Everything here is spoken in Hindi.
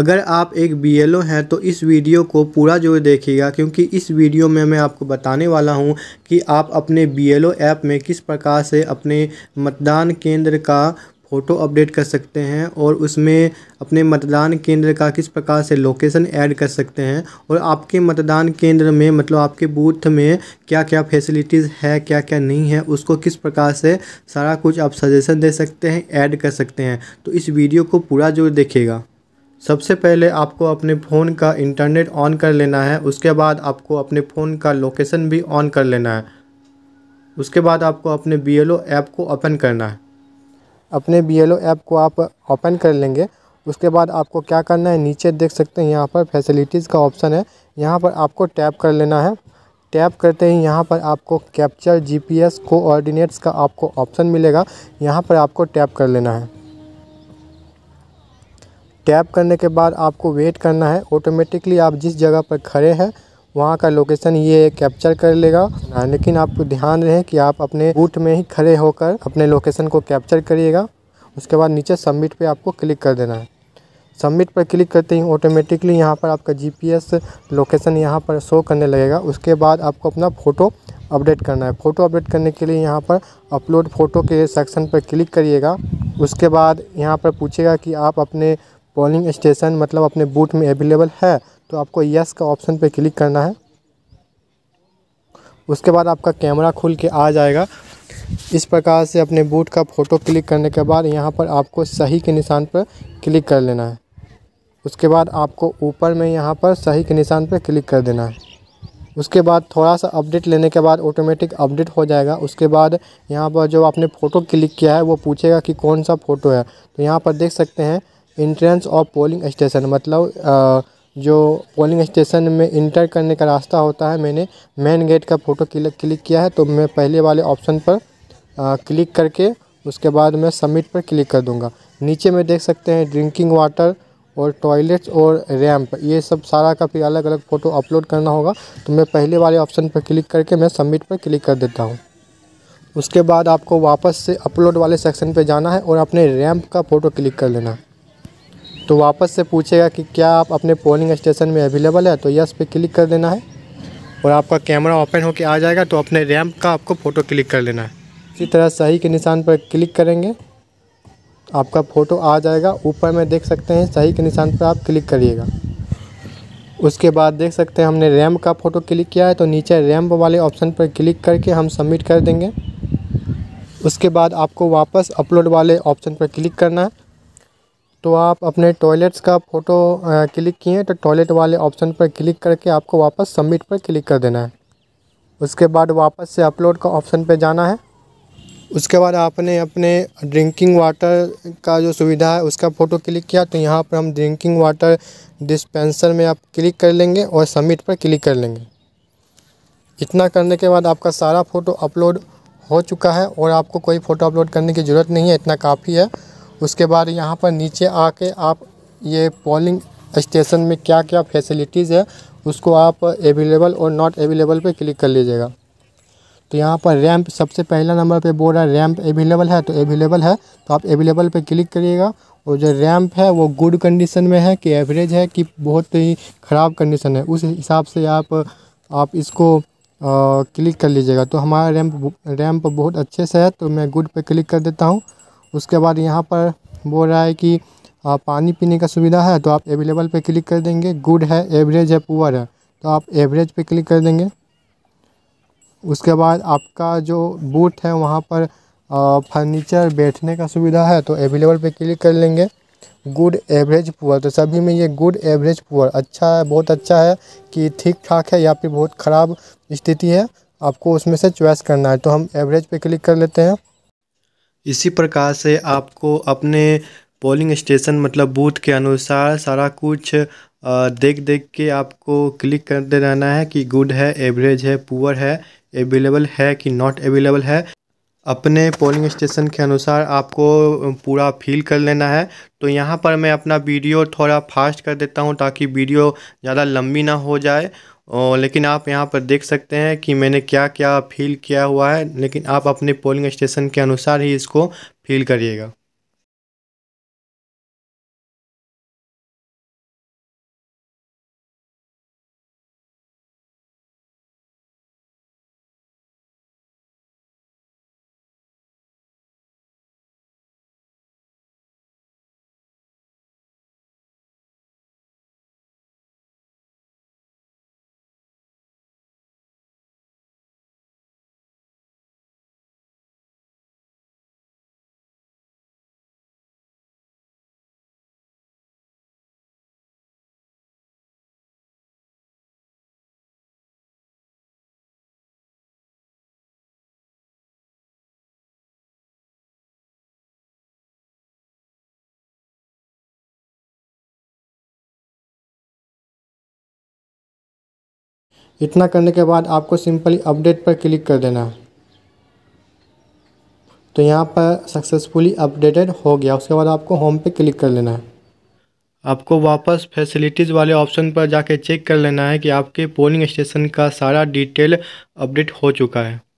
अगर आप एक बी एल हैं तो इस वीडियो को पूरा जो देखिएगा क्योंकि इस वीडियो में मैं आपको बताने वाला हूं कि आप अपने बी एल ऐप में किस प्रकार से अपने मतदान केंद्र का फ़ोटो अपडेट कर सकते हैं और उसमें अपने मतदान केंद्र का किस प्रकार से लोकेशन ऐड कर सकते हैं और आपके मतदान केंद्र में मतलब आपके बूथ में क्या क्या फैसिलिटीज़ है क्या क्या नहीं है उसको किस प्रकार से सारा कुछ आप सजेशन दे सकते हैं ऐड कर सकते हैं तो इस वीडियो को पूरा जो देखेगा सबसे पहले आपको अपने फ़ोन का इंटरनेट ऑन कर लेना है उसके बाद आपको अपने फ़ोन का लोकेशन भी ऑन कर लेना है उसके बाद आपको अपने बी एल ऐप को ओपन करना है अपने बी एल ऐप को आप ओपन कर लेंगे उसके बाद आपको क्या करना है नीचे देख सकते हैं यहाँ पर फैसिलिटीज़ का ऑप्शन है यहाँ पर आपको टैप कर लेना है टैप करते ही यहाँ पर आपको कैप्चर जीपीएस कोऑर्डिनेट्स का आपको ऑप्शन मिलेगा यहाँ पर आपको टैप कर लेना है टैप करने के बाद आपको वेट करना है ऑटोमेटिकली आप जिस जगह पर खड़े हैं वहाँ का लोकेशन ये कैप्चर कर लेगा हाँ, लेकिन आपको ध्यान रहे कि आप अपने बूट में ही खड़े होकर अपने लोकेशन को कैप्चर करिएगा उसके बाद नीचे सबमिट पे आपको क्लिक कर देना है सबमिट पर क्लिक करते ही ऑटोमेटिकली यहाँ पर आपका जीपीएस लोकेशन यहाँ पर शो करने लगेगा उसके बाद आपको अपना फ़ोटो अपडेट करना है फ़ोटो अपडेट करने के लिए यहाँ पर अपलोड फ़ोटो के सेक्शन पर क्लिक करिएगा उसके बाद यहाँ पर पूछेगा कि आप अपने पोलिंग स्टेशन मतलब अपने बूथ में अवेलेबल है तो आपको यस का ऑप्शन पर क्लिक करना है उसके बाद आपका कैमरा खुल के आ जाएगा इस प्रकार से अपने बूट का फ़ोटो क्लिक करने के बाद यहाँ पर आपको सही के निशान पर क्लिक कर लेना है उसके बाद आपको ऊपर में यहाँ पर सही के निशान पर क्लिक कर देना है उसके बाद थोड़ा सा अपडेट लेने के बाद ऑटोमेटिक अपडेट हो जाएगा उसके बाद यहाँ पर जो आपने फ़ोटो क्लिक किया है वो पूछेगा कि कौन सा फ़ोटो है तो यहाँ पर देख सकते हैं इंट्रेंस ऑफ पोलिंग स्टेशन मतलब जो पोलिंग स्टेशन में इंटर करने का रास्ता होता है मैंने मेन गेट का फ़ोटो क्लिक क्लिक किया है तो मैं पहले वाले ऑप्शन पर क्लिक करके उसके बाद मैं सबमिट पर क्लिक कर दूंगा नीचे में देख सकते हैं ड्रिंकिंग वाटर और टॉयलेट्स और रैम्प ये सब सारा का फिर अलग अलग फ़ोटो अपलोड करना होगा तो मैं पहले वाले ऑप्शन पर क्लिक करके मैं सबमिट पर क्लिक कर देता हूँ उसके बाद आपको वापस से अपलोड वाले सेक्शन पे जाना है और अपने रैम्प का फ़ोटो क्लिक कर लेना है तो वापस से पूछेगा कि क्या आप अपने पोलिंग स्टेशन में अवेलेबल है तो यस पे क्लिक कर देना है और आपका कैमरा ओपन होकर आ जाएगा तो अपने रैम का आपको फ़ोटो क्लिक कर लेना है इसी तरह सही के निशान पर क्लिक करेंगे आपका फ़ोटो आ जाएगा ऊपर में देख सकते हैं सही के निशान पर आप क्लिक करिएगा उसके बाद देख सकते हैं हमने रैम का फ़ोटो क्लिक किया है तो नीचे रैम वाले ऑप्शन पर क्लिक करके हम सबमिट कर देंगे उसके बाद आपको वापस अपलोड वाले ऑप्शन पर क्लिक करना है तो आप अपने टॉयलेट्स का फ़ोटो क्लिक किए तो टॉयलेट वाले ऑप्शन पर क्लिक करके आपको वापस सबमिट पर क्लिक कर देना है उसके बाद वापस से अपलोड का ऑप्शन पर जाना है उसके बाद आपने अपने ड्रिंकिंग वाटर का जो सुविधा है उसका फ़ोटो क्लिक किया तो यहाँ पर हम ड्रिंकिंग वाटर डिस्पेंसर में आप क्लिक कर लेंगे और सबमिट पर क्लिक कर लेंगे इतना करने के बाद आपका सारा फ़ोटो अपलोड हो चुका है और आपको कोई फ़ोटो अपलोड करने की ज़रूरत नहीं है इतना काफ़ी है उसके बाद यहाँ पर नीचे आके आप ये पोलिंग स्टेशन में क्या क्या फैसिलिटीज़ है उसको आप अवेलेबल और नॉट अवेलेबल पे क्लिक कर लीजिएगा तो यहाँ पर रैंप सबसे पहला नंबर पे रहा है रैंप अवेलेबल है तो अवेलेबल है तो आप अवेलेबल पे क्लिक करिएगा और जो रैंप है वो गुड कंडीशन में है कि एवरेज है कि बहुत ही ख़राब कंडीशन है उस हिसाब से आप आप इसको आ, क्लिक कर लीजिएगा तो हमारा रैंप रैंप बहुत अच्छे से है तो मैं गुड पर क्लिक कर देता हूँ उसके बाद यहाँ पर बोल रहा है कि आ, पानी पीने का सुविधा है तो आप अवेलेबल पे क्लिक कर देंगे गुड है एवरेज है पुअर है तो आप एवरेज पे क्लिक कर देंगे उसके बाद आपका जो बूट है वहाँ पर फर्नीचर बैठने का सुविधा है तो अवेलेबल पे क्लिक कर लेंगे गुड एवरेज पुअर तो सभी में ये गुड एवरेज पुअर अच्छा है बहुत अच्छा है कि ठीक ठाक है या फिर बहुत ख़राब स्थिति है आपको उसमें से च्वाइस करना है तो हम एवरेज पर क्लिक कर लेते हैं इसी प्रकार से आपको अपने पोलिंग स्टेशन मतलब बूथ के अनुसार सारा कुछ देख देख के आपको क्लिक करते रहना है कि गुड है एवरेज है पुअर है अवेलेबल है कि नॉट अवेलेबल है अपने पोलिंग स्टेशन के अनुसार आपको पूरा फील कर लेना है तो यहाँ पर मैं अपना वीडियो थोड़ा फास्ट कर देता हूँ ताकि वीडियो ज़्यादा लंबी ना हो जाए और लेकिन आप यहाँ पर देख सकते हैं कि मैंने क्या क्या फ़ील किया हुआ है लेकिन आप अपने पोलिंग स्टेशन के अनुसार ही इसको फील करिएगा इतना करने के बाद आपको सिंपली अपडेट पर क्लिक कर देना है तो यहाँ पर सक्सेसफुली अपडेटेड हो गया उसके बाद आपको होम पे क्लिक कर लेना है आपको वापस फैसिलिटीज़ वाले ऑप्शन पर जाके चेक कर लेना है कि आपके पोलिंग स्टेशन का सारा डिटेल अपडेट हो चुका है